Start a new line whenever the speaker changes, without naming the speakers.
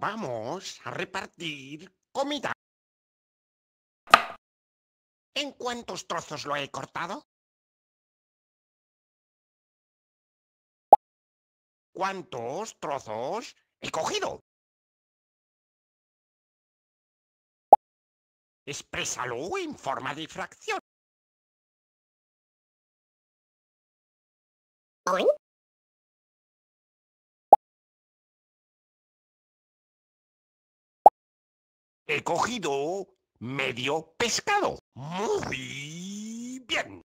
Vamos a repartir comida. ¿En cuántos trozos lo he cortado? ¿Cuántos trozos he cogido? Exprésalo en forma de fracción. he cogido medio pescado. Muy bien.